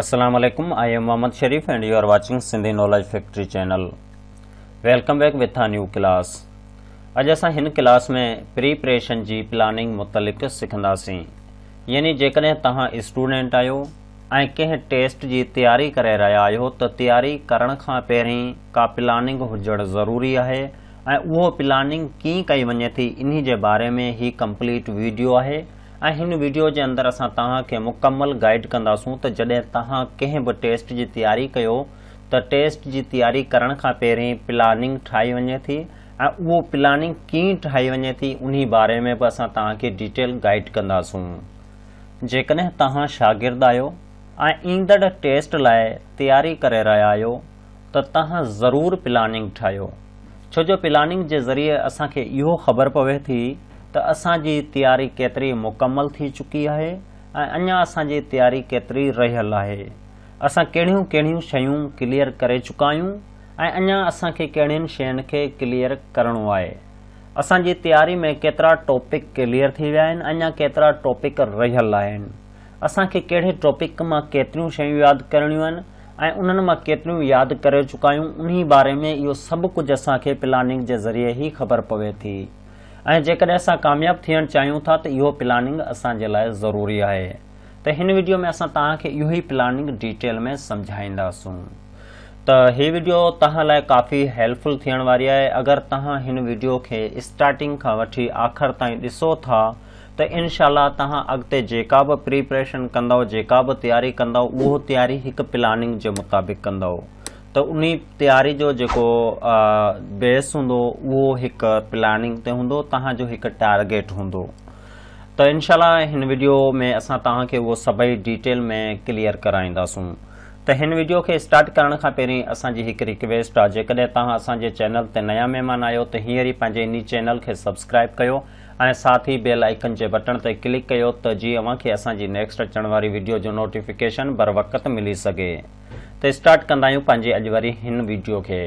असलामु I am Mohammad Sharif and you are watching Sindhi knowledge factory channel welcome back with a new class अॼु असां हिन class में preparation जी planning मुतलिक़ सिखंदासीं यानि जेकॾहिं तव्हां स्टूडेंट आहियो ऐं कंहिं टेस्ट जी तयारी करे रहिया आहियो त तयारी करण खां पहिरीं का प्लानिंग हुजणु ज़रूरी आहे ऐं उहो प्लानिंग कीअं कई वञे थी इन जे बारे में ई कम्पलीट वीडियो आहे ऐं हिन वीडियो जे अंदरि असां तव्हां मुकमल गाइड कंदासूं त जॾहिं तव्हां कंहिं बि टेस्ट जी तयारी कयो त टेस्ट जी तयारी करण खां पहिरीं प्लानिंग ठाही वञे थी ऐं उहो प्लानिंग कीअं ठाही वञे थी उन बारे में बि असां तव्हां डिटेल गाइड कंदासूं जेकॾहिं तव्हां शागिर्दु आहियो ऐं ईंदड़ टेस्ट लाइ तयारी करे रहिया आहियो त तव्हां ज़रूरु प्लानिंग ठाहियो छो जो प्लानिंग जे ज़रिए असां ख़बर पवे थी त असांजी तियारी केतिरी मुकमल थी चुकी आहे ऐं अञा असांजी तियारी केतिरी रहियल आहे असां कहिड़ियूं कहिड़ियूं शयूं क्लियर करे चुका आहियूं ऐं अञा असांखे कहिड़ियुनि शयुनि खे क्लिअर करणो आहे असांजी तयारी में केतिरा टॉपिक क्लियर थी विया आहिनि अञा केतिरा टॉपिक रहियल आहिनि असांखे कहिड़े टॉपिक मां केतिरियूं शयूं यादि करणियूं आहिनि ऐं उन्हनि मां केतिरियूं यादि करे चुका आहियूं बारे में इहो सभु कुझु असां प्लानिंग जे ज़रिए ई ख़बर पवे थी ऐं जेकॾहिं असां कामयाबु थियणु चाहियूं था त इहो प्लानिंग असांजे लाइ ज़रूरी आहे त हिन वीडियो में असां तव्हां खे इहो ई प्लानिंग डीटेल में समझाईंदासूं त ही वीडियो तव्हां लाइ काफ़ी हेल्पफुल थियण वारी आहे अगरि तव्हां हिन वीडियो खे स्टार्टिंग खां वठी आख़िर ताईं ॾिसो था त इनशाला तव्हां अॻिते जेका बि प्रिपरेशन कंदव जेका बि तयारी कंदव उहो तयारी हिकु प्लानिंग जे मुताबिक़ कंदव त उन तयारी जो जेको बेस हूंदो उहो हिकु प्लानिंग ते हूंदो तव्हांजो हिकु टार्गेट हूंदो त इनशा हिन वीडियो में असां तव्हां खे उहो सभई डिटेल में क्लिअर कराईंदासूं त हिन वीडियो खे स्टार्ट करण खां पहिरीं असांजी हिकु रिक्वैस्ट आहे जेकॾहिं तव्हां असांजे चैनल ते नया महिमान आहियो त हींअर ई पंहिंजे इन चैनल खे सब्सक्राइब कयो ऐं साथ ई बेल आइकन जे बटण ते क्लिक कयो त जीअं अव्हांखे असांजी नेक्स्ट अचण वारी वीडियो जो नोटिफिकेशन वक़्त मिली सघे त स्टार्ट कंदा आहियूं पंहिंजी अॼु वरी हिन वीडियो खे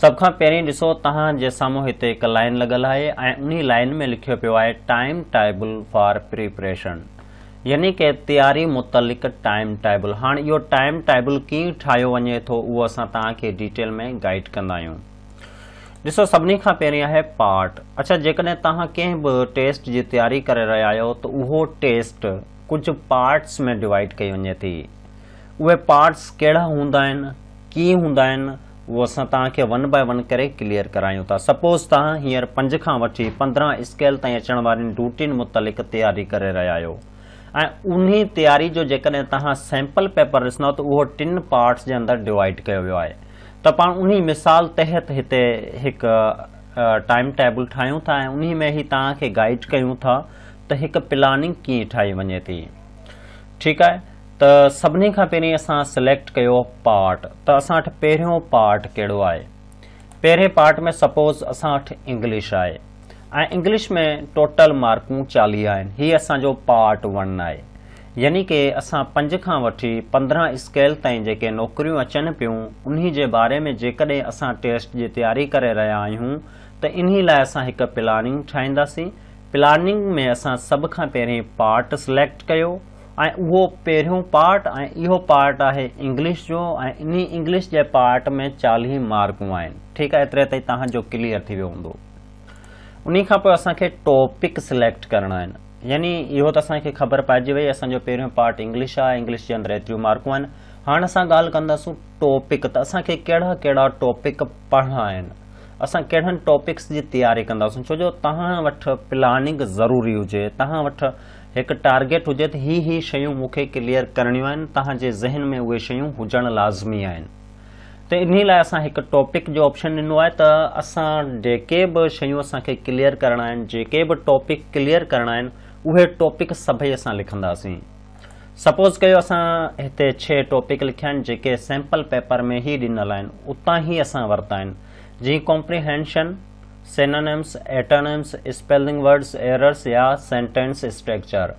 सभ खां पहिरियों ॾिसो तव्हां जे साम्हूं हिते हिकु लाइन लॻल आहे उन लाइन में लिखियो पियो आहे टाइम टाइबल फॉर प्रिपरेशन यानि की तयारी मुतलिक़ टाइम टेबल हाणे इहो टाइम टेबल कीअं ठाहियो वञे थो उहो असां तव्हां डिटेल में गाइड कंदा ॾिसो सभिनी खां पहिरीं आहे पार्ट अच्छा जेकॾहिं तव्हां कंहिं बि टेस्ट जी तयारी करे रहिया आहियो त उहो टेस्ट कुझु पार्ट्स में डिवाइड कई वञे थी उहे पार्ट्स कहिड़ा हूंदा आहिनि कीअं हूंदा आहिनि उहो असां तव्हां खे वन बाय वन करे क्लियर करायूं था सपोज़ तव्हां हींअर पंज खां वठी पंद्रहं स्केल ताईं अचण वारी रूटीन मुतालिक तयारी करे रहिया आहियो ऐं उन्हीअ तयारी जो जेकॾहिं तव्हां सैम्पल पेपर ॾिसनव त उहो टिन पार्ट्स जे अंदरि डिवाइड कयो वियो आहे त पाण उन मिसाल तहत हिते हिकु टाइम टेबल ठाहियूं था ऐं उन में ई तव्हां गाइड कयूं था त हिकु प्लानिंग कीअं ठाही वञे थी ठीकु आहे त सभिनी खां पहिरीं असां सिलेक्ट कयो पार्ट त असां वटि पहिरियों पार्ट कहिड़ो आहे पहिरें पार्ट में सपोज़ असां वटि इंग्लिश आहे ऐं इंग्लिश में टोटल मार्कूं चालीह आहिनि असांजो पार्ट वन आहे यनि कि असां पंज खां वठी पंद्रहं स्केल ताईं जेके नौकरियूं अचनि पियूं उन्हीअ जे बारे में जेकड॒हिं असां टेस्ट जी तयारी करे रहिया आहियूं त इन्हीअ लाइ असां हिकु प्लानिंग ठाहींदासीं प्लानिंग में असां सभ खां पहिरीं पार्ट सिलेक्ट कयो ऐ उहो पहिरियों पार्ट ऐं इहो पार्ट आहे इंग्लिश जो ऐं इन्ही इंग्लिश जे पार्ट में चालीह मार्कू आहिनि ठीकु आहे एतिरे ताईं तव्हांजो क्लियर थी वियो हूंदो उन्ही खां पोइ टॉपिक सिलेक्ट करणा आहिनि यानि इहो त असांखे ख़बर पइजी वई असांजो पहिरियों पार्ट इंग्लिश आहे इंग्लिश जे अंदरि हेतिरियूं मार्कूं आहिनि हाणे असां ॻाल्हि कंदासूं टॉपिक त असांखे कहिड़ा कहिड़ा टॉपिक पढ़णा आहिनि असां कहिड़नि टॉपिक्स जी तयारी कंदासूं छो जो तव्हां वटि प्लानिंग ज़रूरी हुजे तव्हां वटि हिकु टार्गेट हुजे त इहे शयूं मूंखे क्लियर करणियूं आहिनि तव्हांजे ज़हन में उहे शयूं हुजण लाज़मी आहिनि त इन लाइ असां हिकु टॉपिक जो ऑप्शन ॾिनो आहे त असां जेके बि शयूं असांखे क्लियर करणा आहिनि जेके बि टॉपिक क्लियर करिणा आहिनि उहे टॉपिक सभई असां लिखंदासीं सपोज़ कयो असां हिते छह टॉपिक लिखा आहिनि जेके सैम्पल पेपर में ही ॾिनल आहिनि उतां ई असां वरिता आहिनि comprehension synonyms antonyms spelling words errors या सेंटेंस स्ट्रक्चर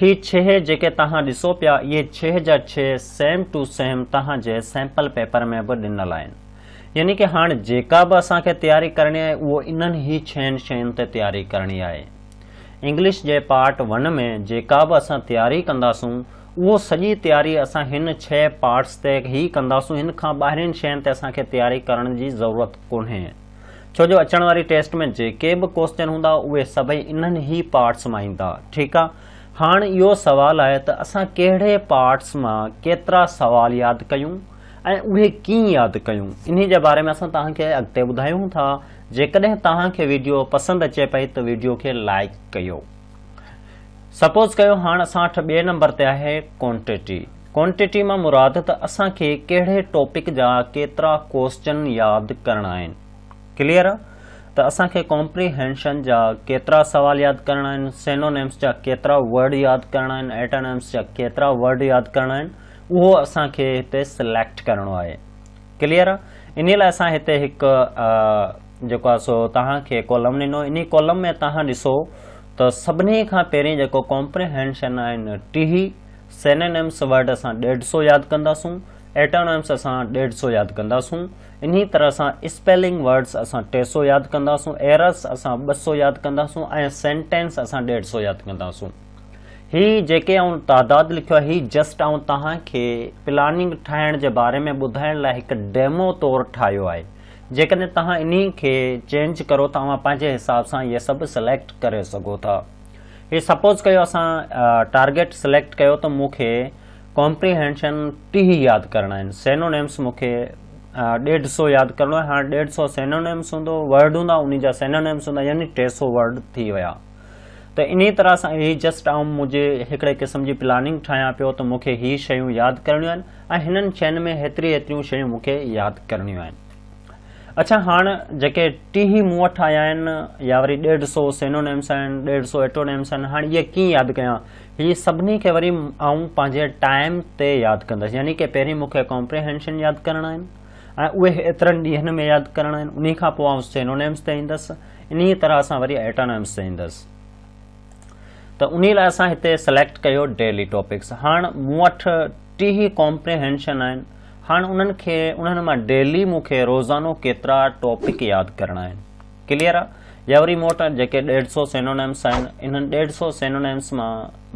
ही छह जे तव्हां ॾिसो ये छह ज छह सेम टू सेम तव्हांजे सैंपल पेपर में भी ॾिनल आहिनि यानी कि हाँ जेका बि असांखे तयारी करणी आहे उहो इन्हनि ई छहनि शयुनि ते तयारी इंग्लिश जे पार्ट वन में जेका बि असां तयारी कंदासूं उहो सॼी तयारी असां हिन छह पार्ट्स ते ई कंदासूं हिन खां ॿाहिरिनि शयुनि ते असां खे करण जी ज़रूरत कोन्हे छो जो अचण वारी टेस्ट में जेके बि कोश्चन हूंदा उहे सभई इन्हनि ई पार्ट्स मां ईंदा ठीकु आहे हाणे इहो सवाल आहे त असां कहिड़े पार्ट्स मां केतिरा सवाल यादि कयूं ऐं उहे कीअं यादि कयूं जे बारे में असां तव्हां अॻिते ॿुधायूं था जेकॾहिं तव्हांखे वीडियो पसंदि अचे पई त वीडियो खे लाइक कयो सपोज़ कयो हाणे असां वटि ॿिए नंबर ते आहे क्वांटिटी क्वांटिटी मां मुराद त असांखे कहिड़े टॉपिक जा केतिरा कोश्चन यादि करणा आहिनि क्लियर आहे त असांखे खे कॉम्प्रीहेंशन जा केतिरा सवाल यादि करणा आहिनि सेनोनेम्स जा केतिरा वर्ड यादि करणा आहिनि ऐटोनेम्स जा केतिरा वर्ड यादि करणा आहिनि उहो असांखे हिते सिलेक्ट करणो आहे क्लियर आहे इन लाइ असां हिते हिकु जो सो तॉलम दिनों इन कॉलम में तसो तो सभी का खां जो कॉम्प्रिहेंशन आहिनि टीह सेनेनम्स वर्ड अस डेढ़ सौ याद कंदासूं एटोनम्स अस डेढ़ सौ याद कंदासूं इन्हीअ तरह से स्पेलिंग वर्ड्स अस टे सौ याद कंदासूं एरस अस ॿ सौ यादि कंदासूं ऐं सेंटेंस अस डेढ़ सौ याद कंदासूं हीउ जेके अऊं तइदादु लिखियो आहे जस्ट अऊं तव्हां प्लानिंग ठाण के बारे में ॿुधाइण लाइ डेमो तौर ठाहियो है जेकॾहिं तव्हां इन्हीअ खे चेंज करो तव्हां पंहिंजे हिसाब सां इहे सभु सिलेक्ट करे सघो था हीउ सपोज कयो असां टारगेट सिलेक्ट कयो त मूंखे कॉम्प्रीहेंशन टीह यादि करणा आहिनि सेनोनेम्स मूंखे ॾेढ सौ यादि करणो आहे हाणे ॾेढु सौ सेनोनेम्स हूंदो वर्ड हूंदा उन जा सेनोनेम्स हूंदा यानि टे सौ वर्ड थी विया त इन तरह सां ही जस्ट आउं मुंहिंजे हिकड़े क़िस्म जी प्लानिंग ठाहियां पियो त मूंखे इहे शयूं यादि करणियूं आहिनि ऐं हिननि शयुनि में हेतिरी हेतिरियूं शयूं मूंखे यादि करणियूं आहिनि अच्छा हाँ जेके टी मूं वटि आया या वो डेढ़ सौ सेनोनेम्स आइन ॾेढ सौ एटोनेम्स आहिनि हाणे इहे कीअं यादि कयां हीअ सभिनी खे वरी मां पंहिंजे टाइम ते याद कंदसि यानी कि पहिरीं मूंखे कॉम्प्रिहेंशन याद करना आहिनि ऐं उहे में याद करना उन्हीं का खां पोइ आऊं सेनोनेम्स ते ईंदसि तरह से वो एटोनेम्स ते ईंदसि त उन्हीअ लाइ असां हिते सिलेक्ट कयो डेली टॉपिक्स हाँ मूं वटि टीह कॉम्प्रीहेंशन आहिनि हाणे उन्हनि खे उन्हनि मां डेली मूंखे रोज़ानो केतिरा टॉपिक यादि करिणा आहिनि क्लियर आहे या वरी मूं वटां जेके ॾेढ सौ सेनोनेम्स आहिनि इन्हनि ॾेढ सौ सेनोनेम्स मां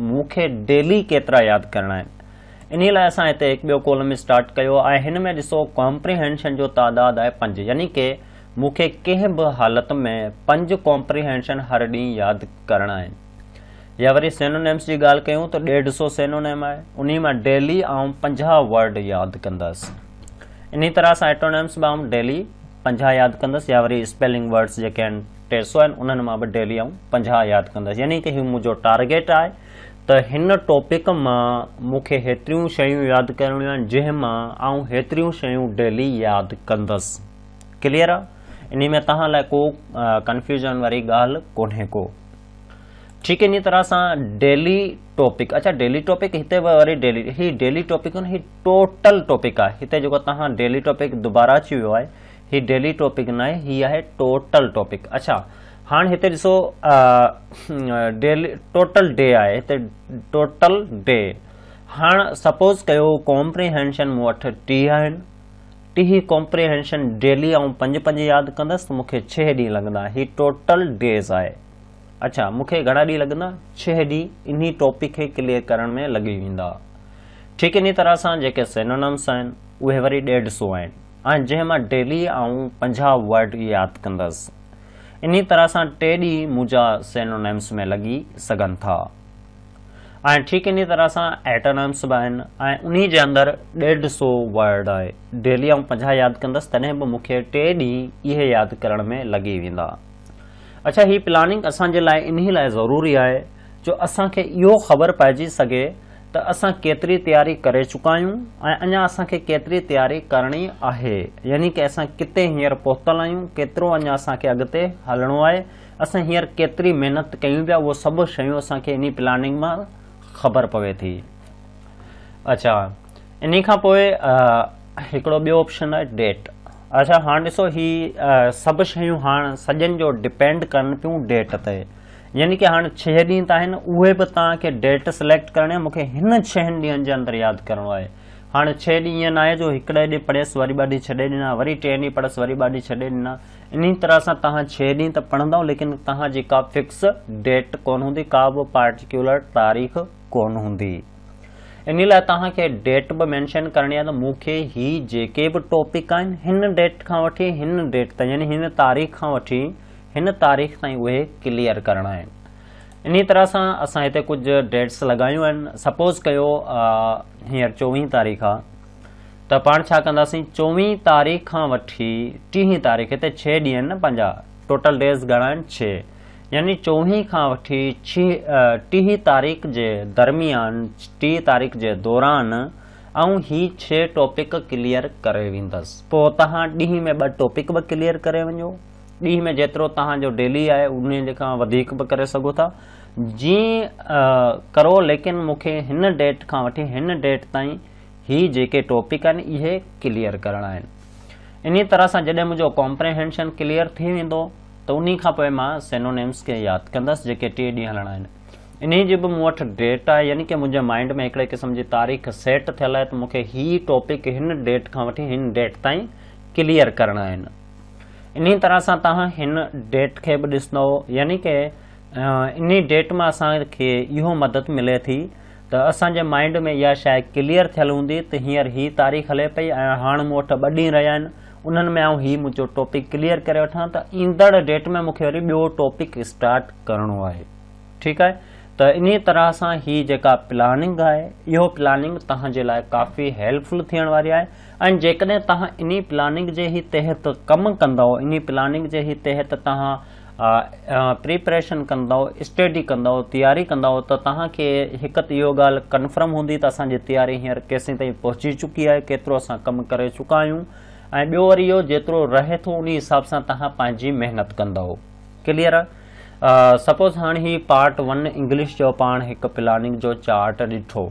मूंखे डेली केतिरा यादि करिणा आहिनि इन लाइ असां हिते हिकु ॿियो कॉलम स्टार्ट कयो आहे हिन में ॾिसो कॉम्प्रिहेंशन जो तइदादु आहे पंज यानी की मूंखे कंहिं बि हालति में पंज कॉम्प्रिहेंशन हर ॾींहुं यादि करणा आहिनि या वरी सेनोनेम्स जी ॻाल्हि कयूं त ॾेढ सौ सेनोनेम आहे उन मां डेली ऐं पंजाहु वर्ड यादि कंदसि इन तरह सां एटोनेम्स मां डेली पंजाह यादि कंदसि या वरी स्पेलिंग वर्ड्स जेके आहिनि टे सौ आहिनि उन्हनि मां बि डेली ऐं पंजाहु यादि कंदसि यानी की इहो मुंहिंजो टार्गेट आहे त हिन टॉपिक मां मूंखे हेतिरियूं शयूं यादि करणियूं आहिनि जंहिं मां ऐं हेतिरियूं शयूं डेली यादि कंदसि क्लियर आहे इन में तव्हां लाइ को कन्फ्यूजन वारी ॻाल्हि को ठीक इन तरह से डेली टॉपिक अच्छा डेली टॉपिक हिते वरी हीअ डेली टॉपिक हीअ टोटल टॉपिक है इतने जो तव्हां डेली टॉपिक दोबारा अची वो आहे हीअ डेली टॉपिक ना आहे हीअ आहे टोटल टॉपिक अच्छा हाँ इतने ऐसो डेली टोटल डे आहे इतने टोटल डे हाँ सपोज कयो कॉम्प्रिहेंशन मूं वट टीह टीह कॉम्प्रिहेंशन डेली ऐं पंज पंज याद कंदसि तो मुख्य छह ॾींहं लॻंदा हीअ टोटल डेज़ आहे अच्छा मुख्य घड़ा ॾींहं लॻंदा छह डी इन्हीं टॉपिक के क्लियर करण में लॻी वेंदा ठीकु इन तरह से जेके सेनोनम्स आहिनि वरी डेढ़ सौ आहिनि ऐं जंहिं मां डेली आऊं पंजाह वर्ड याद कस इन तरह से टे डी मुझा सेनोनम्स में लगी सघनि था ऐं इन तरह से एटोनेम्स भी उन्हीं ऐं उन जे सौ वर्ड है डेली आऊं पंजा याद कस तद बि मूंखे टे ॾींहं इहे यादि करण में लगी वेंदा अच्छा हीअ प्लानिंग असां जे लाइ इन्हीअ लाइ ज़रूरी आहे जो असां खे इहो ख़बर पइजी सघे त असां केतिरी तयारी करे चुका आहियूं ऐं अञा असां खे केतिरी तयारी करणी आहे यानि कि असां किथे हींअर पहुतल आहियूं केतिरो अञा असां खे अॻिते हलणो आहे असां हींअर केतिरी महिनत कयूं पिया उहो सभु शयूं असां खे प्लानिंग मां ख़बर पवे थी अच्छा इन्हीअ खां पोइ हिकिड़ो ॿियो ऑप्शन आहे डेट अच्छा हाँ ऐसो हि सब शयूं हाणे सॼनि जो डिपेंड कन पियूं डेट ते यानी कि हाँ छह ॾींहं त आहिनि डेट सिलेक्ट करणी मूंखे हिन छहनि ॾींहनि जे अंदरि यादि करिणो आहे हाणे छह ॾींहं इएं न जो एक ढी पढ़ियसि वरी बी छे दिना वरी टे ढी पढ़स वरी बी छे दिना इन तरह से तह छह ॾींहं त लेकिन तह फिक्स डेट को हूंदी का तारीख़ को इन लाइ तव्हांखे डेट बि मैंशन करणी आहे त मूंखे ही जेके बि टॉपिक आहिनि हिन डेट खां वठी हिन डेट ताईं हिन तारीख़ खां वठी हिन तारीख़ ताईं उहे क्लियर करिणा आहिनि इन तरह सां असां हिते कुझु डेट्स लॻायूं आहिनि सपोज़ कयो हींअर चोवीह तारीख़ आहे त पाण छा कंदासीं चोवीह तारीख़ खां वठी टीह तारीख़ हिते छह ॾींहं आहिनि न पंहिंजा टोटल डेज़ घणा आहिनि यानि चौवी का वी छह टीह तारीख़ के दरमियान टीह तारीख़ के दौरान ऐं हीअ छह टॉपिक क्लियर करे वेंदसि पोइ तव्हां ॾींहं में ॿ टॉपिक बि क्लियर करे वञो ॾींहं में जेतिरो तव्हांजो डेली आहे उन जे खां वधीक बि करे सघो था जीअं करो लेकिन मूंखे हिन डेट खां वठी हिन डेट ताईं हीअ जेके टॉपिक आहिनि इहे क्लियर करणा आहिनि तरह सां जॾहिं मुंहिंजो कॉम्प्रेहंशन क्लियर थी वेंदो त उन्हीअ खां पोइ मां सेनोनेम्स खे यादि कंदसि जेके टे ॾींहं हलिणा आहिनि इन्हीअ जी बि मूं वटि डेट आहे यानी की मुंहिंजे माइंड में हिकिड़े क़िस्म जी तारीख़ सेट थियल आहे त मूंखे हीअ टॉपिक हिन डेट खां वठी हिन डेट ताईं क्लियर करणा आहिनि इन्हीअ तरह सां तव्हां हिन डेट खे बि ॾिसंदव यानि की इन्हीअ डेट मां असांखे इहो मदद मिले थी त असांजे माइंड में इहा शइ क्लियर थियलु हूंदी त हींअर हीअ तारीख़ हले पई ऐं हाणे मूं वटि ॿ ॾींहं रहिया आहिनि उन्हनि में आउं हीउ मुंहिंजो टॉपिक क्लियर करे वठां त ईंदड़ डेट में मूंखे वरी ॿियो टॉपिक स्टार्ट करिणो आहे ठीकु आहे त इन तरह सां ही जेका प्लानिंग आहे इहो प्लानिंग तव्हांजे लाइ काफ़ी हेल्पफुल थियण वारी आहे ऐं जेकॾहिं तव्हां इन प्लानिंग जे ई तहत कमु कंदव इन प्लानिंग जे ई तहत तव्हां प्रिपरेशन कंदव स्टडी कंदव तयारी कंदव त तव्हां खे त इहो ॻाल्हि कंफर्म हूंदी त असांजी तयारी हींअर पहुची चुकी आहे केतिरो असां कमु करे चुका आहियूं ऐं ॿियो वरी इहो जेतिरो रहे थो उन हिसाब सां तव्हां पंहिंजी महिनत कंदव क्लियर आहे सपोज़ हाणे ही पार्ट वन इंग्लिश जो पाण हिकु प्लानिंग जो चार्ट ॾिठो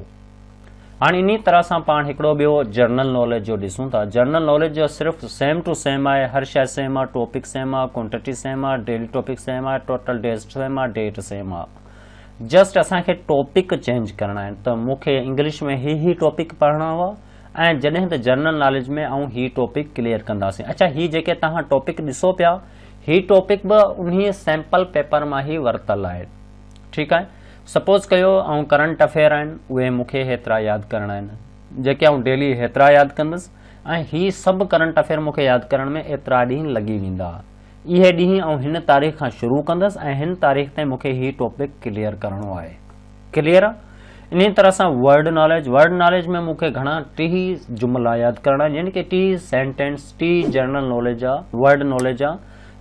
हाणे इन तरह सां पाण हिकड़ो ॿियो जनरल नॉलेज जो ॾिसूं था जनरल नॉलेज जो सिर्फ़ु सेम टू सेम आहे हर शइ सेम आहे टॉपिक सेम आहे क्वांटिटी सेम आहे सेम आहे टोटल सेम आहे डेट सेम आहे जस्ट असांखे टॉपिक चेंज करणा आहिनि त मूंखे इंग्लिश में ही ही टॉपिक पढ़णो हुआ ऐं जॾहिं त जनरल नॉलेज में ऐं हीअ टॉपिक क्लियर कंदासीं अच्छा हीअ जेके तव्हां टॉपिक ॾिसो पिया हीअ टॉपिक बि उन्हीअ सैम्पल पेपर मां ई वरितलु आहे ठीकु आहे सपोज़ कयो ऐं करंट अफेयर आहिनि उहे मूंखे हेतिरा यादि करिणा आहिनि जेके ऐं डेली हेतिरा यादि कंदसि ऐं हीअ सभु करंट अफ़ेयर मूंखे यादि करण में एतिरा ॾींहं लॻी वेंदा इहे ॾींहुं हिन तारीख़ खां शुरू कंदसि ऐं हिन तारीख़ ताईं मूंखे टॉपिक क्लियर करिणो आहे क्लियर आहे इन तरह से वर्ड नॉलेज वर्ड नॉलेज में मुख्य घना टी जुमला याद करना आहिनि कि टी सेंटेंस टी जनरल नॉलेज आ वर्ड नॉलेज आ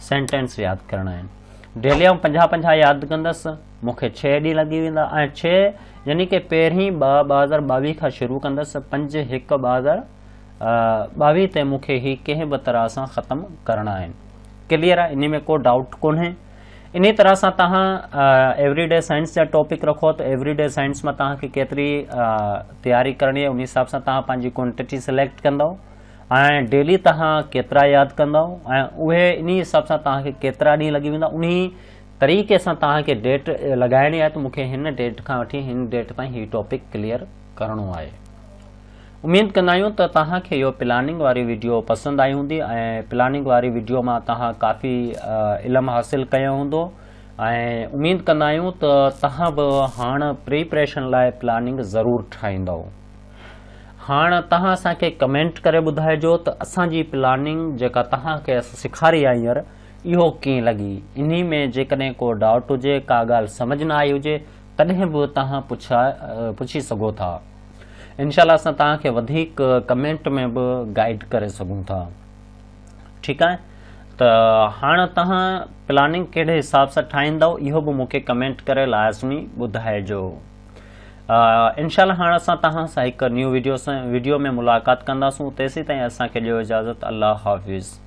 सेंटेंस याद करना आहिनि डेली ऐं पंजा पंजा याद कंदसि मुख्य छह ॾींहं लॻी वेंदा ऐं छह यानि कि पहिरीं ही ॿ हज़ार ॿावीह खां शुरू कंदसि पंज हिकु ॿ हज़ार ॿावीह ते मूंखे हीउ कंहिं बि तरह सां ख़तमु करिणा क्लियर है इन में को डाउट कोन्हे इन तरह से तव्हां एवरीडे साइंस जो टॉपिक रखो तो एवरीडे साइंस में तव्हांखे केतिरी तयारी करणी आहे उन हिसाब सां तव्हां क्वांटिटी सिलेक्ट कंदव ऐं डेली तव्हां याद यादि कंदव इन हिसाब से तव्हांखे केतिरा ॾींहं लॻी वेंदा उन तरीक़े से तव्हांखे डेट लॻाइणी है त मूंखे डेट खां वठी डेट ताईं टॉपिक क्लियर करिणो है उम्मीद कंदा तो त प्लानिंग वाली वीडियो पसंद आई होंगी ऐं प्लानिंग वारी वीडियो में तव्हां काफ़ी इल्मु हासिलु कयो हूंदो ऐं उमेद कंदा आहियूं त तव्हां बि प्रिपरेशन लाइ प्लानिंग जरूर ठाहींदव हाँ तव्हां असांखे कमेंट करे ॿुधाइजो त असांजी प्लानिंग जेका तव्हांखे सेखारी आहे हींअर इहो कीअं लॻी में जेकॾहिं को डाउट हुजे का ॻाल्हि सम्झ न आई हुजे तॾहिं बि तव्हां पुछी सघो इनशाला कमेंट में भी गाइड कर सकूँ था ठीक है त हाणे तव्हां प्लानिंग हिसाब से ठाहींदव इो बि मूंखे कमेंट करे लाज़मी ॿुधाइजो इनशाला हाँ असां तव्हां वीडियो से वीडियो में मुलाक़ात कंदासूं तेसीं ताईं असांखे इजाज़त अलाह हाफ़िज़